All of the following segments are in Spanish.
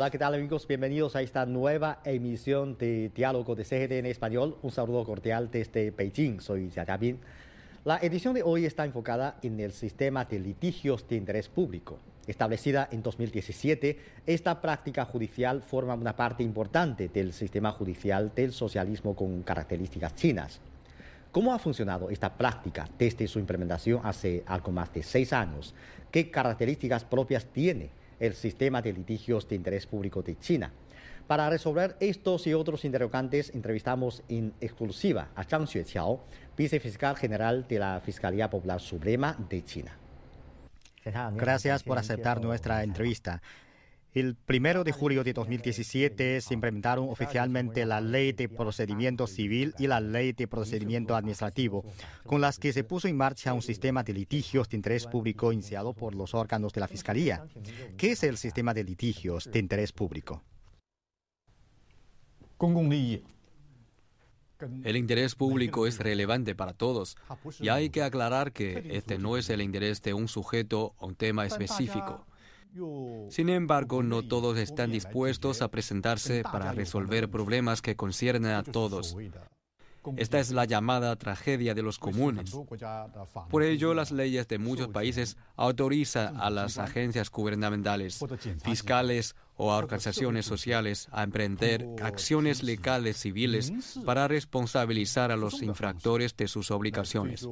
Hola, ¿qué tal amigos? Bienvenidos a esta nueva emisión de Diálogo de CGT en Español. Un saludo cordial desde Beijing. Soy Xiaobin. La edición de hoy está enfocada en el sistema de litigios de interés público. Establecida en 2017, esta práctica judicial forma una parte importante del sistema judicial del socialismo con características chinas. ¿Cómo ha funcionado esta práctica desde su implementación hace algo más de seis años? ¿Qué características propias tiene? el sistema de litigios de interés público de China. Para resolver estos y otros interrogantes, entrevistamos en exclusiva a Zhang Xueqiao, vicefiscal general de la Fiscalía Popular Suprema de China. Gracias por aceptar nuestra entrevista. El 1 de julio de 2017 ah, se implementaron oficialmente la Ley de Procedimiento Civil y la Ley de Procedimiento Administrativo, con las que se puso en marcha un sistema de litigios de interés público iniciado por los órganos de la Fiscalía. ¿Qué es el sistema de litigios de interés público? El interés público es relevante para todos y hay que aclarar que este no es el interés de un sujeto o un tema específico. Sin embargo, no todos están dispuestos a presentarse para resolver problemas que conciernen a todos. Esta es la llamada tragedia de los pues, comunes. Pues, Por ello, las leyes de muchos países autorizan a las agencias gubernamentales, fiscales o a organizaciones pues, sociales a emprender acciones legales civiles para responsabilizar a los infractores de sus obligaciones.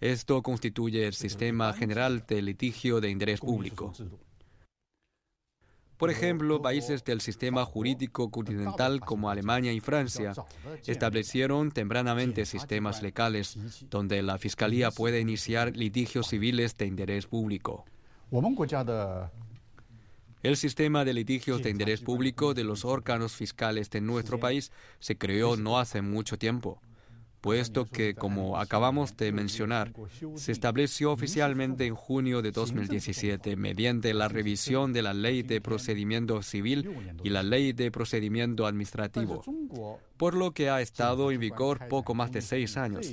Esto constituye el sistema general de litigio de interés público. Por ejemplo, países del sistema jurídico continental como Alemania y Francia establecieron tempranamente sistemas legales donde la Fiscalía puede iniciar litigios civiles de interés público. El sistema de litigios de interés público de los órganos fiscales de nuestro país se creó no hace mucho tiempo puesto que, como acabamos de mencionar, se estableció oficialmente en junio de 2017 mediante la revisión de la Ley de Procedimiento Civil y la Ley de Procedimiento Administrativo, por lo que ha estado en vigor poco más de seis años.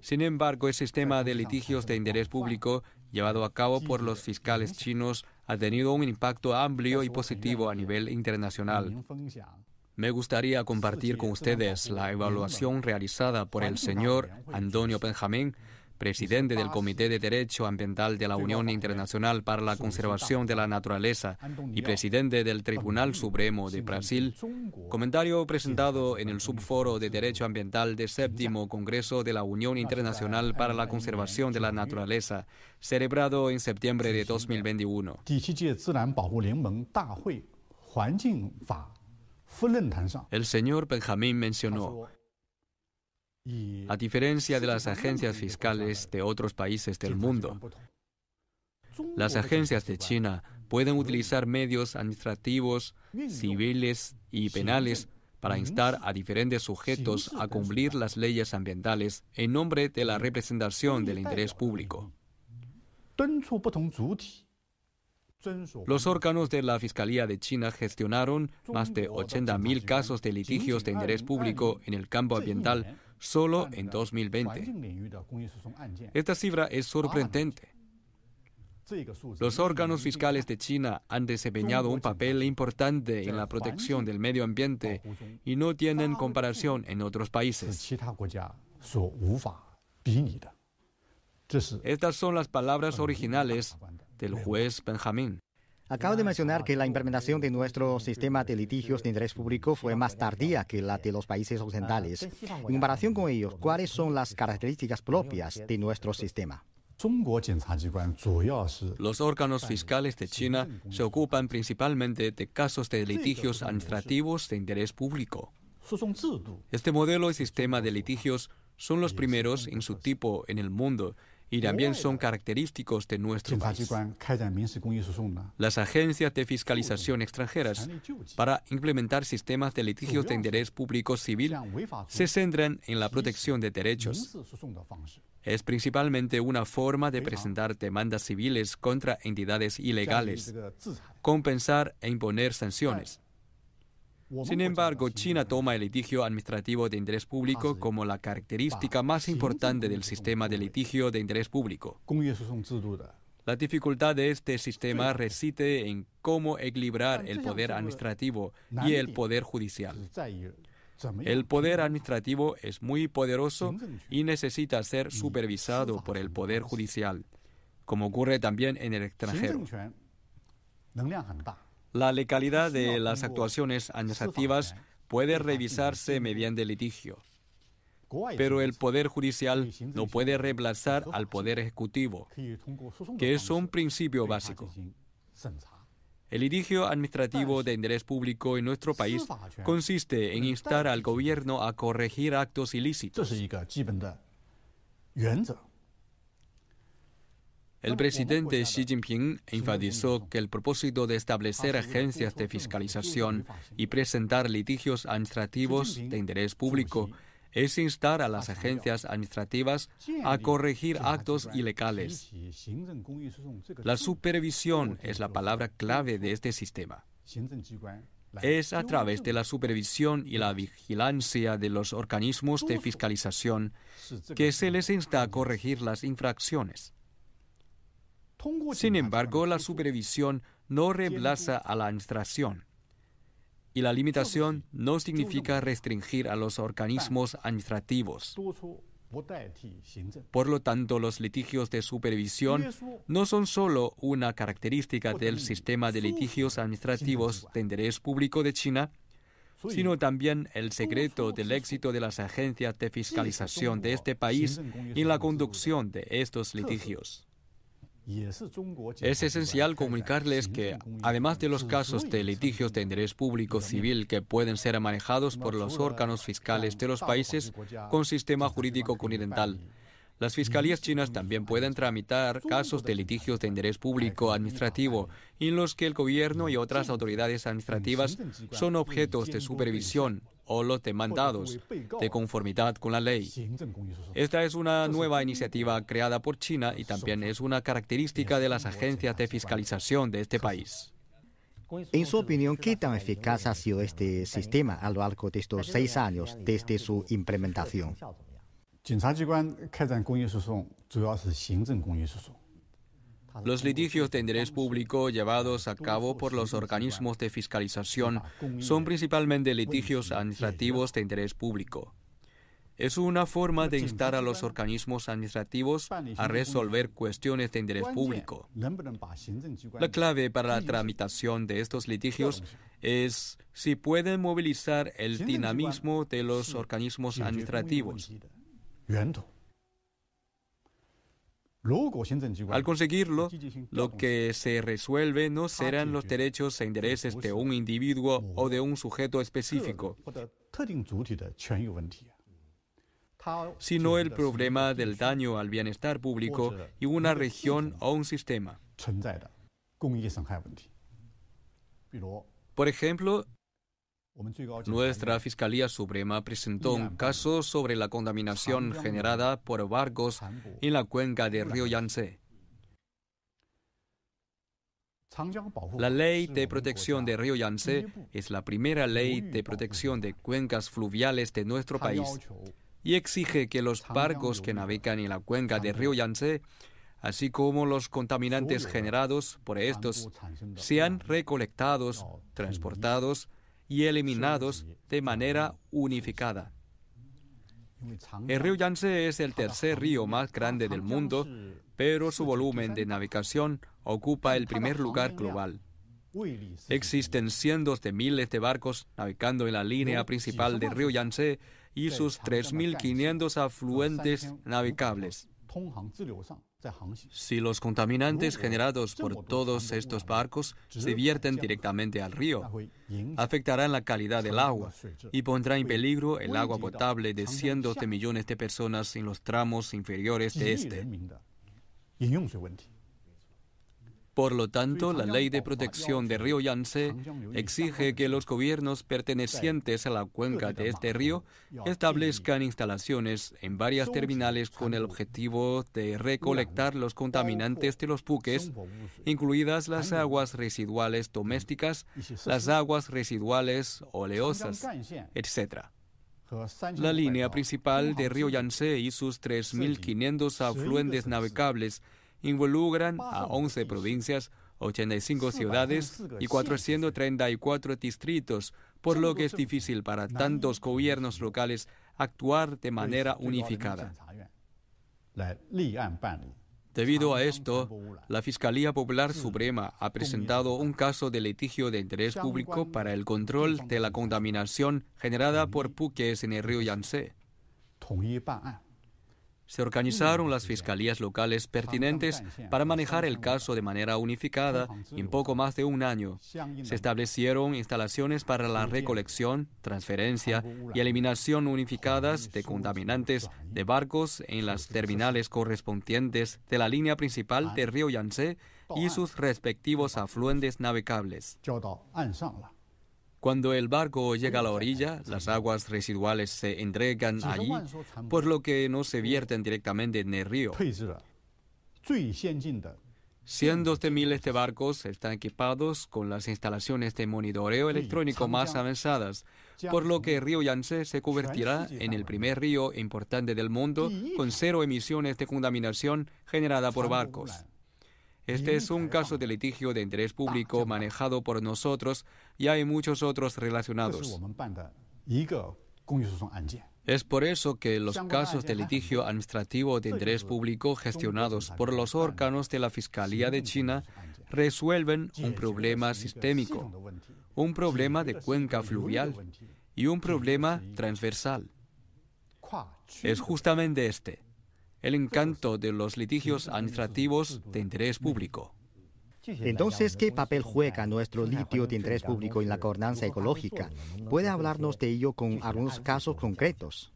Sin embargo, el sistema de litigios de interés público llevado a cabo por los fiscales chinos ha tenido un impacto amplio y positivo a nivel internacional. Me gustaría compartir con ustedes la evaluación realizada por el señor Antonio Benjamín, presidente del Comité de Derecho Ambiental de la Unión Internacional para la Conservación de la Naturaleza y presidente del Tribunal Supremo de Brasil, comentario presentado en el subforo de Derecho Ambiental del Séptimo Congreso de la Unión Internacional para la Conservación de la Naturaleza, celebrado en septiembre de 2021. El señor Benjamín mencionó, a diferencia de las agencias fiscales de otros países del mundo, las agencias de China pueden utilizar medios administrativos, civiles y penales para instar a diferentes sujetos a cumplir las leyes ambientales en nombre de la representación del interés público. Los órganos de la Fiscalía de China gestionaron más de 80.000 casos de litigios de interés público en el campo ambiental solo en 2020. Esta cifra es ah, sorprendente. Los órganos fiscales de China han desempeñado un papel importante en la protección del medio ambiente y no tienen comparación en otros países. Estas son las palabras originales del juez Benjamín. Acabo de mencionar que la implementación de nuestro sistema de litigios de interés público fue más tardía que la de los países occidentales. En comparación con ellos, ¿cuáles son las características propias de nuestro sistema? Los órganos fiscales de China se ocupan principalmente de casos de litigios administrativos de interés público. Este modelo y sistema de litigios son los primeros en su tipo en el mundo y también son característicos de nuestro país. Las agencias de fiscalización extranjeras para implementar sistemas de litigios de interés público civil se centran en la protección de derechos. Es principalmente una forma de presentar demandas civiles contra entidades ilegales, compensar e imponer sanciones. Sin embargo, China toma el litigio administrativo de interés público ah, como la característica más importante del sistema de litigio de interés público. La dificultad de este sistema reside en cómo equilibrar ah, el poder administrativo y el poder judicial. El poder administrativo es muy poderoso y necesita ser supervisado por el poder judicial, como ocurre también en el extranjero. La legalidad de las actuaciones administrativas puede revisarse mediante litigio, pero el Poder Judicial no puede reemplazar al Poder Ejecutivo, que es un principio básico. El litigio administrativo de interés público en nuestro país consiste en instar al gobierno a corregir actos ilícitos. El presidente Xi Jinping enfatizó que el propósito de establecer agencias de fiscalización y presentar litigios administrativos de interés público es instar a las agencias administrativas a corregir actos ilegales. La supervisión es la palabra clave de este sistema. Es a través de la supervisión y la vigilancia de los organismos de fiscalización que se les insta a corregir las infracciones. Sin embargo, la supervisión no reemplaza a la administración. Y la limitación no significa restringir a los organismos administrativos. Por lo tanto, los litigios de supervisión no son solo una característica del sistema de litigios administrativos de interés público de China, sino también el secreto del éxito de las agencias de fiscalización de este país en la conducción de estos litigios. Es esencial comunicarles que, además de los casos de litigios de interés público civil que pueden ser manejados por los órganos fiscales de los países con sistema jurídico este continental, las fiscalías chinas también pueden tramitar casos de litigios de interés público administrativo en los que el gobierno y otras autoridades administrativas son objetos de supervisión o los demandados de conformidad con la ley. Esta es una nueva iniciativa creada por China y también es una característica de las agencias de fiscalización de este país. En su opinión, ¿qué tan eficaz ha sido este sistema a lo largo de estos seis años desde su implementación? Los litigios de interés público llevados a cabo por los organismos de fiscalización son principalmente litigios administrativos de interés público. Es una forma de instar a los organismos administrativos a resolver cuestiones de interés público. La clave para la tramitación de estos litigios es si pueden movilizar el dinamismo de los organismos administrativos. Al conseguirlo, lo que se resuelve no ah, serán los derechos e intereses de un individuo mm. o de un sujeto específico, sino el problema del daño al bienestar público y una región o un sistema. Por ejemplo, nuestra Fiscalía Suprema presentó un caso sobre la contaminación generada por barcos en la cuenca del río Yangtze. La ley de protección del río Yangtze es la primera ley de protección de cuencas fluviales de nuestro país y exige que los barcos que navegan en la cuenca del río Yangtze, así como los contaminantes generados por estos, sean recolectados, transportados, y eliminados de manera unificada. El río Yangtze es el tercer río más grande del mundo, pero su volumen de navegación ocupa el primer lugar global. Existen cientos de miles de barcos navegando en la línea principal del río Yangtze y sus 3.500 afluentes navegables. Si los contaminantes generados por todos estos barcos se vierten directamente al río, afectarán la calidad del agua y pondrá en peligro el agua potable de cientos de millones de personas en los tramos inferiores de este. Por lo tanto, la ley de protección del río Yangtze exige que los gobiernos pertenecientes a la cuenca de este río establezcan instalaciones en varias terminales con el objetivo de recolectar los contaminantes de los buques, incluidas las aguas residuales domésticas, las aguas residuales oleosas, etc. La línea principal de río Yangtze y sus 3.500 afluentes navegables involucran a 11 provincias, 85 ciudades y 434 distritos, por lo que es difícil para tantos gobiernos locales actuar de manera unificada. Debido a esto, la Fiscalía Popular Suprema ha presentado un caso de litigio de interés público para el control de la contaminación generada por puques en el río Yangtze. Se organizaron las fiscalías locales pertinentes para manejar el caso de manera unificada en poco más de un año. Se establecieron instalaciones para la recolección, transferencia y eliminación unificadas de contaminantes de barcos en las terminales correspondientes de la línea principal del río Yangtze y sus respectivos afluentes navegables. Cuando el barco llega a la orilla, las aguas residuales se entregan allí, por lo que no se vierten directamente en el río. Cientos de miles de barcos están equipados con las instalaciones de monitoreo electrónico más avanzadas, por lo que el río Yangtze se convertirá en el primer río importante del mundo con cero emisiones de contaminación generada por barcos. Este es un caso de litigio de interés público manejado por nosotros y hay muchos otros relacionados. Es por eso que los casos de litigio administrativo de interés público gestionados por los órganos de la Fiscalía de China resuelven un problema sistémico, un problema de cuenca fluvial y un problema transversal. Es justamente este el encanto de los litigios administrativos de interés público. Entonces, ¿qué papel juega nuestro litio de interés público en la gobernanza ecológica? ¿Puede hablarnos de ello con algunos casos concretos?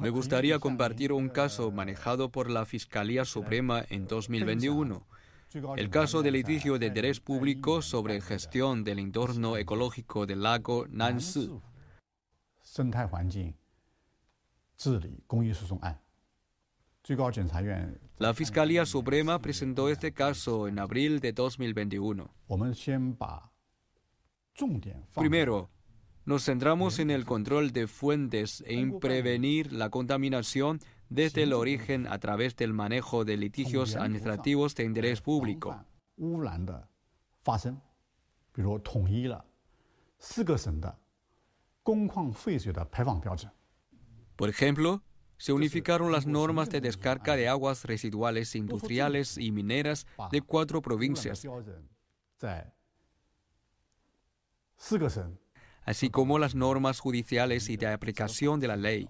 Me gustaría compartir un caso manejado por la Fiscalía Suprema en 2021, el caso de litigio de interés público sobre gestión del entorno ecológico del lago Nansi. La Fiscalía Suprema presentó este caso en abril de 2021. Primero, nos centramos en el control de fuentes e en prevenir la contaminación desde el origen a través del manejo de litigios administrativos de interés público. Por ejemplo, se unificaron las normas de descarga de aguas residuales industriales y mineras de cuatro provincias, así como las normas judiciales y de aplicación de la ley.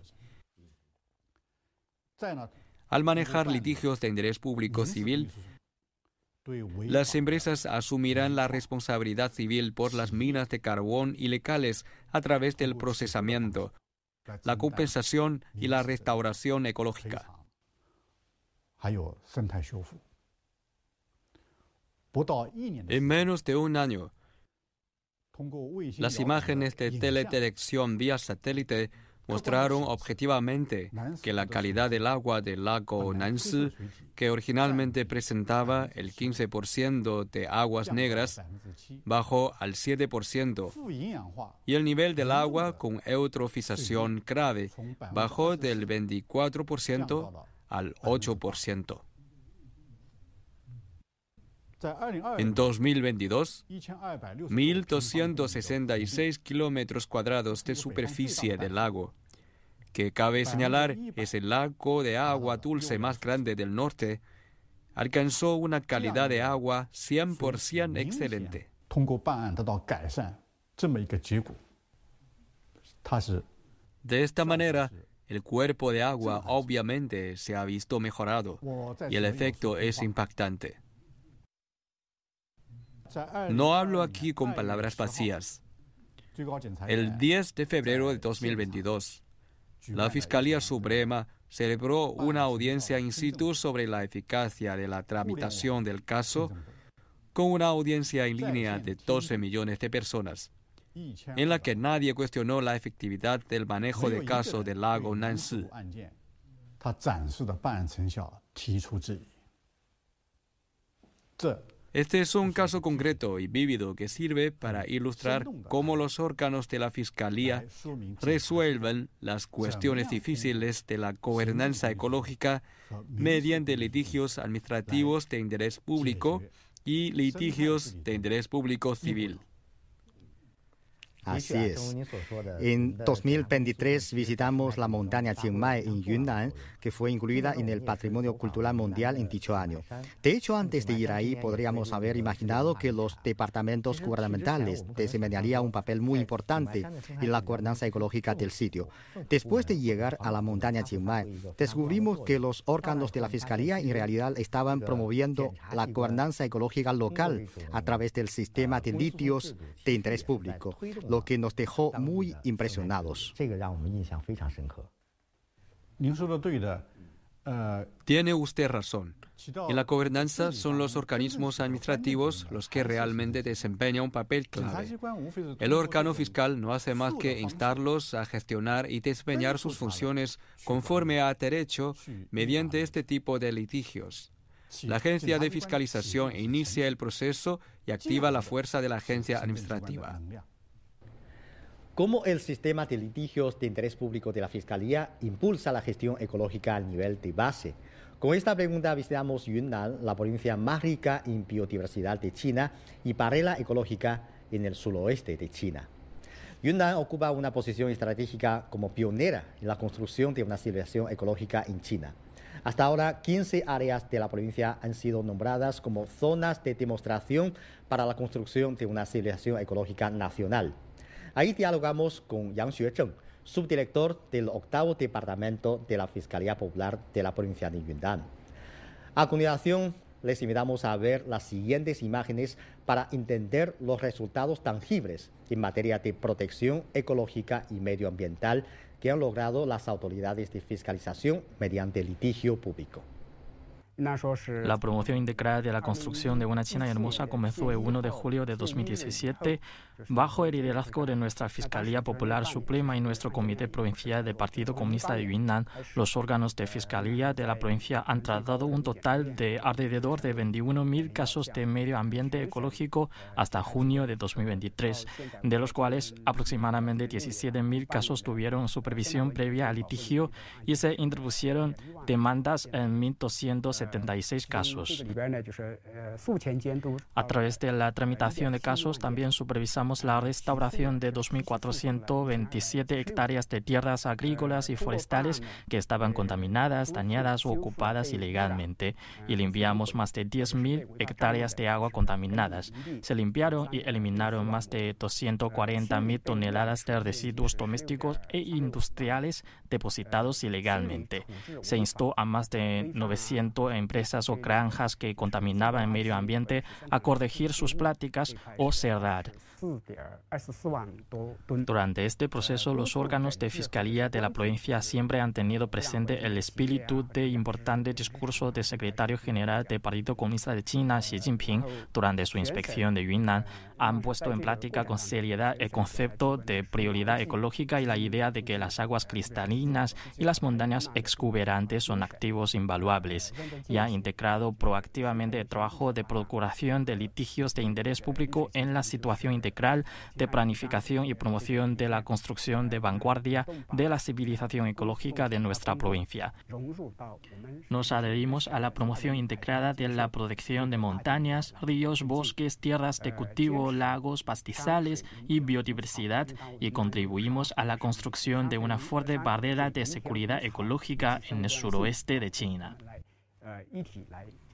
Al manejar litigios de interés público civil, las empresas asumirán la responsabilidad civil por las minas de carbón ilegales a través del procesamiento, la compensación y la restauración ecológica. En menos de un año, las imágenes de teledirección vía satélite mostraron objetivamente que la calidad del agua del lago Nansi, que originalmente presentaba el 15% de aguas negras, bajó al 7%, y el nivel del agua con eutrofización grave bajó del 24% al 8%. En 2022, 1.266 kilómetros cuadrados de superficie del lago que cabe señalar es el lago de ah, agua dulce más grande del norte, alcanzó una calidad de agua 100% excelente. De esta manera, el cuerpo de agua obviamente se ha visto mejorado y el efecto es impactante. No hablo aquí con palabras vacías. El 10 de febrero de 2022, la Fiscalía Suprema celebró una audiencia in situ sobre la eficacia de la tramitación del caso con una audiencia en línea de 12 millones de personas, en la que nadie cuestionó la efectividad del manejo de caso del lago Nansi. Este es un caso concreto y vívido que sirve para ilustrar cómo los órganos de la Fiscalía ah, resuelven las cuestiones difíciles de la gobernanza ecológica este mediante litigios administrativos de interés público y litigios de interés público civil. Así es. En 2023 visitamos la montaña Chiang Mai en Yunnan, que fue incluida en el Patrimonio Cultural Mundial en dicho año. De hecho, antes de ir ahí podríamos haber imaginado que los departamentos gubernamentales desempeñarían un papel muy importante en la gobernanza ecológica del sitio. Después de llegar a la montaña Chiang Mai, descubrimos que los órganos de la Fiscalía en realidad estaban promoviendo la gobernanza ecológica local a través del sistema de litios de interés público que nos dejó muy impresionados. Tiene usted razón. En la gobernanza son los organismos administrativos los que realmente desempeñan un papel clave. El órgano fiscal no hace más que instarlos a gestionar y desempeñar sus funciones conforme a derecho mediante este tipo de litigios. La agencia de fiscalización inicia el proceso y activa la fuerza de la agencia administrativa. ¿Cómo el sistema de litigios de interés público de la Fiscalía impulsa la gestión ecológica al nivel de base? Con esta pregunta visitamos Yunnan, la provincia más rica en biodiversidad de China y parela ecológica en el suroeste de China. Yunnan ocupa una posición estratégica como pionera en la construcción de una civilización ecológica en China. Hasta ahora, 15 áreas de la provincia han sido nombradas como zonas de demostración para la construcción de una civilización ecológica nacional. Ahí dialogamos con Yang Xuecheng, subdirector del octavo departamento de la Fiscalía Popular de la provincia de Yunnan. A continuación, les invitamos a ver las siguientes imágenes para entender los resultados tangibles en materia de protección ecológica y medioambiental que han logrado las autoridades de fiscalización mediante litigio público. La promoción integral de la construcción de una China hermosa comenzó el 1 de julio de 2017 bajo el liderazgo de nuestra Fiscalía Popular Suprema y nuestro Comité Provincial del Partido Comunista de Yunnan. Los órganos de fiscalía de la provincia han tratado un total de alrededor de 21.000 casos de medio ambiente ecológico hasta junio de 2023, de los cuales aproximadamente 17.000 casos tuvieron supervisión previa al litigio y se introdujeron demandas en 1.270 casos. Eh, eh, a través de la tramitación de casos también supervisamos la restauración de 2.427 hectáreas de tierras eh, agrícolas y forestales que estaban contaminadas, dañadas o ocupadas ilegalmente ah, y limpiamos más de 10.000 hectáreas de agua contaminadas. Se limpiaron y eliminaron más de 240.000 ah, toneladas de residuos domésticos e industriales depositados ilegalmente. Se instó a más de 900 empresas o mm. granjas que contaminaban el medio ambiente a corregir sus pláticas o cerrar. Durante este proceso, los órganos de fiscalía de la provincia siempre han tenido presente el espíritu de importante discurso del secretario general del Partido Comunista de China, Xi Jinping, durante su inspección de Yunnan. Han puesto en práctica con seriedad el concepto de prioridad ecológica y la idea de que las aguas cristalinas y las montañas exuberantes son activos invaluables. Y ha integrado proactivamente el trabajo de procuración de litigios de interés público en la situación internacional de de planificación y promoción de la construcción de vanguardia de la civilización ecológica de nuestra provincia. Nos adherimos a la promoción integrada de la protección de montañas, ríos, bosques, tierras de cultivo, lagos, pastizales y biodiversidad y contribuimos a la construcción de una fuerte barrera de seguridad ecológica en el suroeste de China.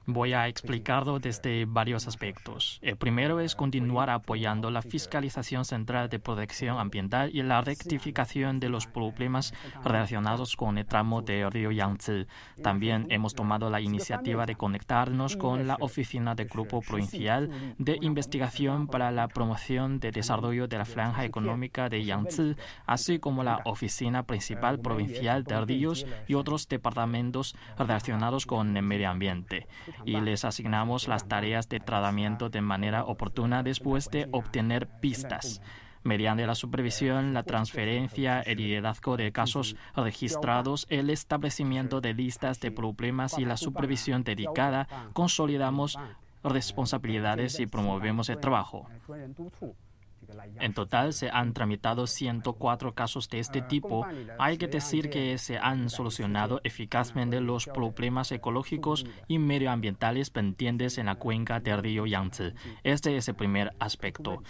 Voy a explicarlo desde varios aspectos. El primero es continuar apoyando la fiscalización central de protección ambiental y la rectificación de los problemas relacionados con el tramo del río Yangtze. También hemos tomado la iniciativa de conectarnos con la oficina del Grupo Provincial de Investigación para la Promoción de Desarrollo de la Franja Económica de Yangtze, así como la oficina principal provincial de ríos y otros departamentos relacionados con el medio ambiente y les asignamos las tareas de tratamiento de manera oportuna después de obtener pistas mediante la supervisión, la transferencia, el liderazgo de casos registrados, el establecimiento de listas de problemas y la supervisión dedicada, consolidamos responsabilidades y promovemos el trabajo. En total se han tramitado 104 casos de este tipo. Hay que decir que se han solucionado eficazmente los problemas ecológicos y medioambientales pendientes en la cuenca del río Yangtze. Este es el primer aspecto.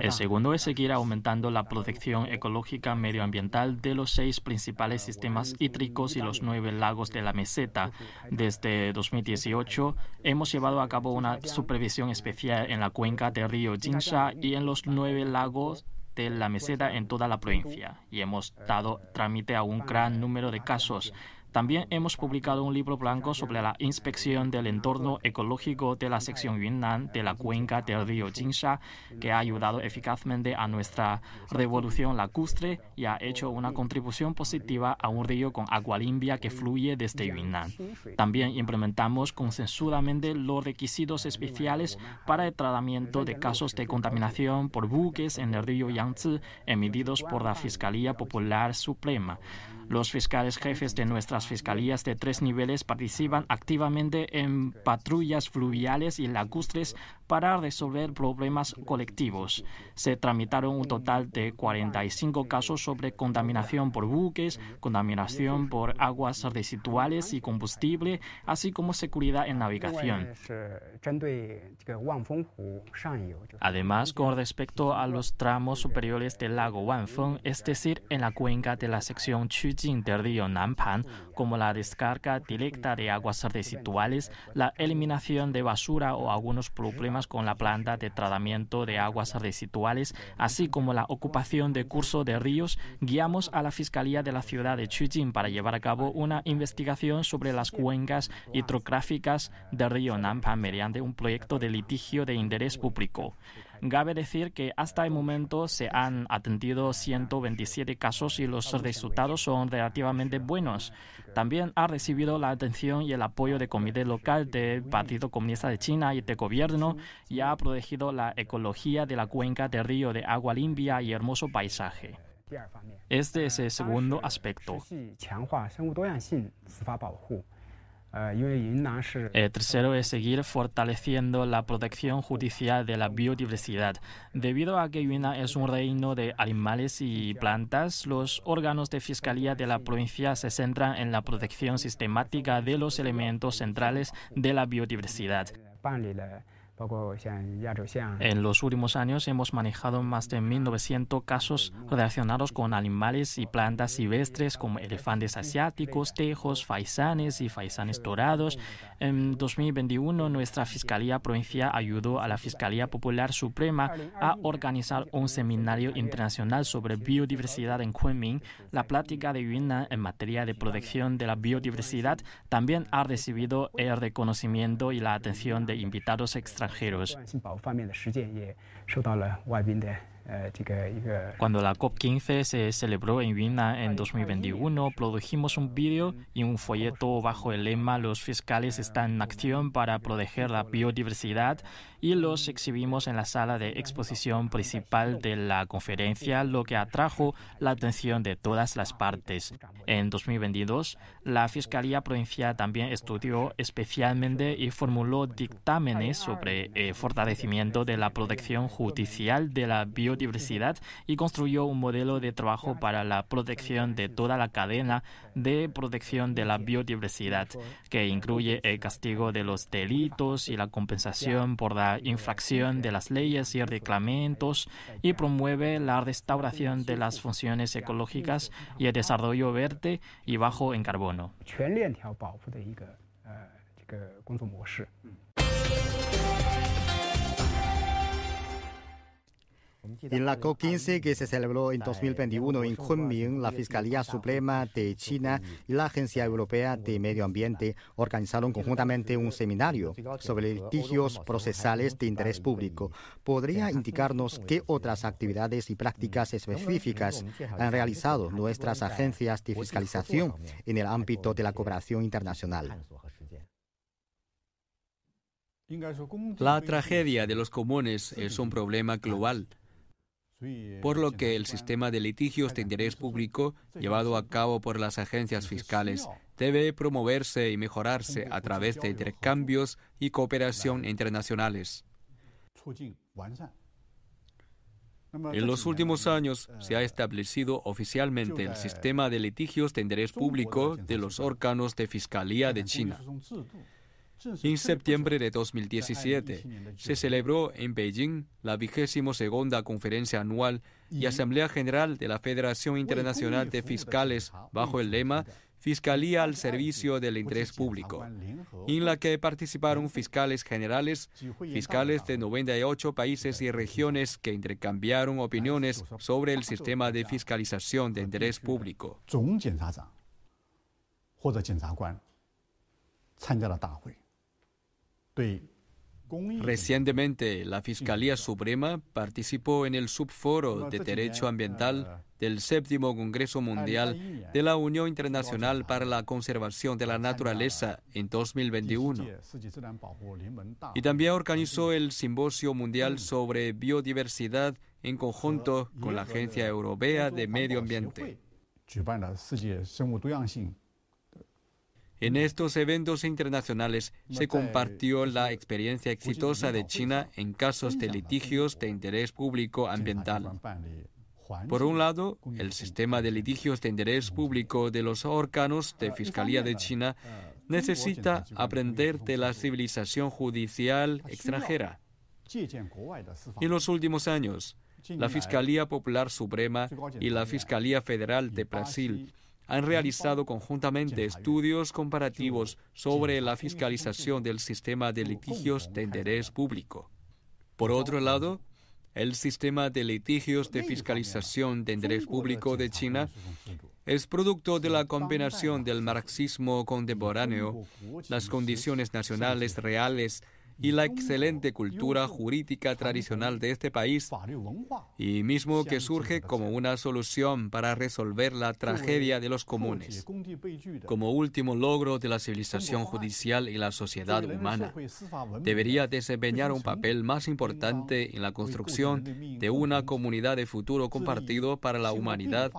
El segundo es seguir aumentando la protección ecológica medioambiental de los seis principales sistemas hídricos y los nueve lagos de la meseta. Desde 2018 hemos llevado a cabo una supervisión especial en la cuenca del río Jinsha y en los nueve lagos de la meseta en toda la provincia y hemos dado trámite a un gran número de casos también hemos publicado un libro blanco sobre la inspección del entorno ecológico de la sección Yunnan de la cuenca del río Jinsha, que ha ayudado eficazmente a nuestra revolución lacustre y ha hecho una contribución positiva a un río con agua limpia que fluye desde Yunnan. También implementamos consensuadamente los requisitos especiales para el tratamiento de casos de contaminación por buques en el río Yangtze emitidos por la Fiscalía Popular Suprema. Los fiscales jefes de nuestras fiscalías de tres niveles participan activamente en patrullas fluviales y lacustres para resolver problemas colectivos. Se tramitaron un total de 45 casos sobre contaminación por buques, contaminación por aguas residuales y combustible, así como seguridad en navegación. Además, con respecto a los tramos superiores del lago Wanfeng, es decir, en la cuenca de la sección Chujing del río Nanpan, como la descarga directa de aguas residuales, la eliminación de basura o algunos problemas con la planta de tratamiento de aguas residuales, así como la ocupación de curso de ríos, guiamos a la Fiscalía de la ciudad de Chujin para llevar a cabo una investigación sobre las cuencas hidrográficas del río Nampa mediante un proyecto de litigio de interés público. Cabe decir que hasta el momento se han atendido 127 casos y los resultados son relativamente buenos. También ha recibido la atención y el apoyo de comité local del Partido Comunista de China y de gobierno y ha protegido la ecología de la cuenca del río de agua limpia y hermoso paisaje. Este es el segundo aspecto. Eh, el tercero es seguir fortaleciendo la protección judicial de la biodiversidad. Debido a que Yunnan es un reino de animales y plantas, los órganos de fiscalía de la provincia se centran en la protección sistemática de los elementos centrales de la biodiversidad. En los últimos años hemos manejado más de 1.900 casos relacionados con animales y plantas silvestres como elefantes asiáticos, tejos, faisanes y faisanes dorados. En 2021, nuestra Fiscalía Provincial ayudó a la Fiscalía Popular Suprema a organizar un seminario internacional sobre biodiversidad en Kunming. La plática de Yunnan en materia de protección de la biodiversidad también ha recibido el reconocimiento y la atención de invitados extranjeros 自然性保护方面的实践也受到了外宾的。Eh, Cuando la COP15 se celebró en Viena en 2021, produjimos un vídeo y un folleto bajo el lema Los fiscales están en acción para proteger la biodiversidad y los exhibimos en la sala de exposición principal de la conferencia, lo que atrajo la atención de todas las partes. En 2022, la Fiscalía Provincial también estudió especialmente y formuló dictámenes sobre el eh, fortalecimiento de la protección judicial de la biodiversidad biodiversidad y construyó un modelo de trabajo para la protección de toda la cadena de protección de la biodiversidad, que incluye el castigo de los delitos y la compensación por la infracción de las leyes y reglamentos y promueve la restauración de las funciones ecológicas y el desarrollo verde y bajo en carbono. En la COP15 que se celebró en 2021 en Kunming, la Fiscalía Suprema de China y la Agencia Europea de Medio Ambiente organizaron conjuntamente un seminario sobre litigios procesales de interés público. ¿Podría indicarnos qué otras actividades y prácticas específicas han realizado nuestras agencias de fiscalización en el ámbito de la cooperación internacional? La tragedia de los comunes es un problema global por lo que el sistema de litigios de interés público llevado a cabo por las agencias fiscales debe promoverse y mejorarse a través de intercambios y cooperación internacionales. En los últimos años se ha establecido oficialmente el sistema de litigios de interés público de los órganos de Fiscalía de China. En septiembre de 2017 se celebró en Beijing la vigésimo segunda conferencia anual y asamblea general de la Federación Internacional de Fiscales bajo el lema Fiscalía al servicio pues, del pues interés público, en la que participaron este, fiscales generales, fiscales de 98 países y regiones que intercambiaron opiniones pues, sobre el sistema de fiscalización de interés público. Recientemente, la Fiscalía Suprema participó en el subforo de Derecho Ambiental del Séptimo Congreso Mundial de la Unión Internacional para la Conservación de la Naturaleza en 2021 y también organizó el Simposio Mundial sobre Biodiversidad en conjunto con la Agencia Europea de Medio Ambiente. En estos eventos internacionales se compartió la experiencia exitosa de China en casos de litigios de interés público ambiental. Por un lado, el sistema de litigios de interés público de los órganos de ah, Fiscalía de China ah, necesita aprender de la civilización judicial ah, extranjera. En los últimos años, la Fiscalía eh, Popular Suprema y la Fiscalía Federal de Brasil han realizado conjuntamente estudios comparativos sobre la fiscalización del sistema de litigios de interés público. Por otro lado, el sistema de litigios de fiscalización de interés público de China es producto de la combinación del marxismo contemporáneo, las condiciones nacionales reales, y la excelente cultura jurídica tradicional de este país, y mismo que surge como una solución para resolver la tragedia de los comunes, como último logro de la civilización judicial y la sociedad humana, debería desempeñar un papel más importante en la construcción de una comunidad de futuro compartido para la humanidad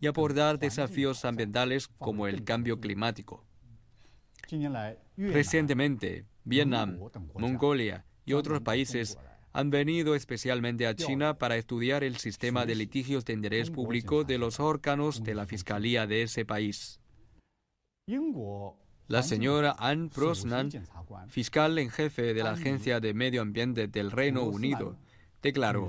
y abordar desafíos ambientales como el cambio climático. Recientemente, Vietnam, Mongolia y otros países han venido especialmente a China para estudiar el sistema de litigios de interés público de los órganos de la Fiscalía de ese país. La señora Anne Prosnan, fiscal en jefe de la Agencia de Medio Ambiente del Reino Unido, declaró,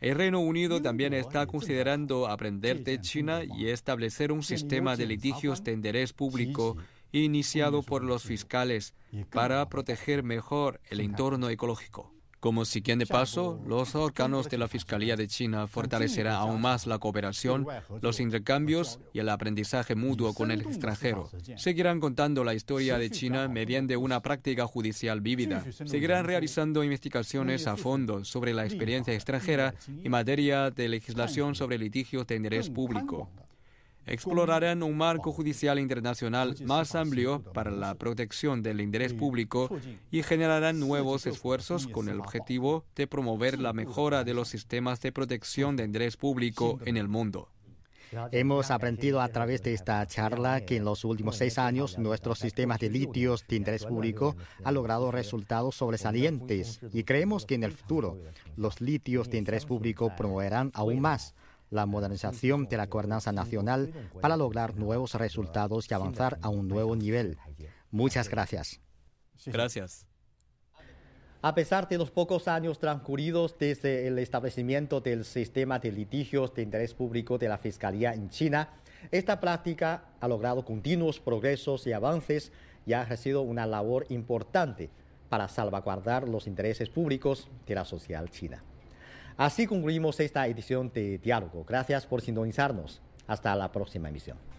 el Reino Unido también está considerando aprender de China y establecer un sistema de litigios de interés público iniciado por los fiscales para proteger mejor el entorno ecológico. Como de paso, los órganos de la Fiscalía de China fortalecerán aún más la cooperación, los intercambios y el aprendizaje mutuo con el extranjero. Seguirán contando la historia de China mediante una práctica judicial vívida. Seguirán realizando investigaciones a fondo sobre la experiencia extranjera en materia de legislación sobre litigios de interés público explorarán un marco judicial internacional más amplio para la protección del interés público y generarán nuevos esfuerzos con el objetivo de promover la mejora de los sistemas de protección de interés público en el mundo. Hemos aprendido a través de esta charla que en los últimos seis años nuestros sistemas de litios de interés público han logrado resultados sobresalientes y creemos que en el futuro los litios de interés público promoverán aún más la modernización de la gobernanza nacional para lograr nuevos resultados y avanzar a un nuevo nivel. Muchas gracias. Gracias. A pesar de los pocos años transcurridos desde el establecimiento del sistema de litigios de interés público de la Fiscalía en China, esta práctica ha logrado continuos progresos y avances y ha ejercido una labor importante para salvaguardar los intereses públicos de la sociedad china. Así concluimos esta edición de Diálogo. Gracias por sintonizarnos. Hasta la próxima emisión.